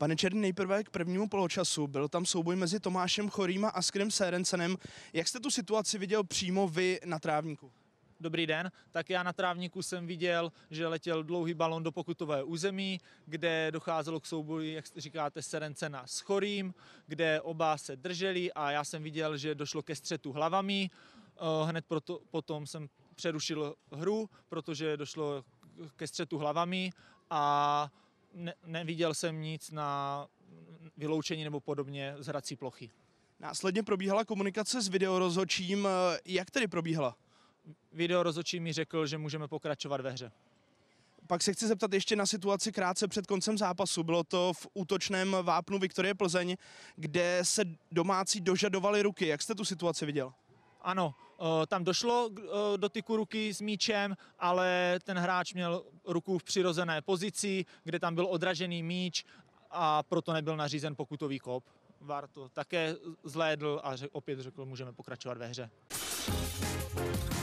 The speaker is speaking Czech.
Pane Černý, nejprve k prvnímu poločasu. Byl tam souboj mezi Tomášem Chorým a Askrem Sérencenem. Jak jste tu situaci viděl přímo vy na trávníku? Dobrý den, tak já na trávníku jsem viděl, že letěl dlouhý balon do pokutové území, kde docházelo k souboji, jak říkáte, Serencena s Chorým, kde oba se drželi a já jsem viděl, že došlo ke střetu hlavami. Eh, hned proto, potom jsem přerušil hru, protože došlo ke střetu hlavami a ne, neviděl jsem nic na vyloučení nebo podobně z hrací plochy. Následně probíhala komunikace s videorozočím. Jak tedy probíhala? Videorozočí mi řekl, že můžeme pokračovat ve hře. Pak se chci zeptat ještě na situaci krátce před koncem zápasu. Bylo to v útočném vápnu Viktorie Plzeň, kde se domácí dožadovali ruky. Jak jste tu situaci viděl? ano, eh, tam došlo k eh, dotyku ruky s míčem, ale ten hráč měl ruku v přirozené pozici, kde tam byl odražený míč a proto nebyl nařízen pokutový kop. VAR to také zlédl a opět řekl, můžeme pokračovat ve hře.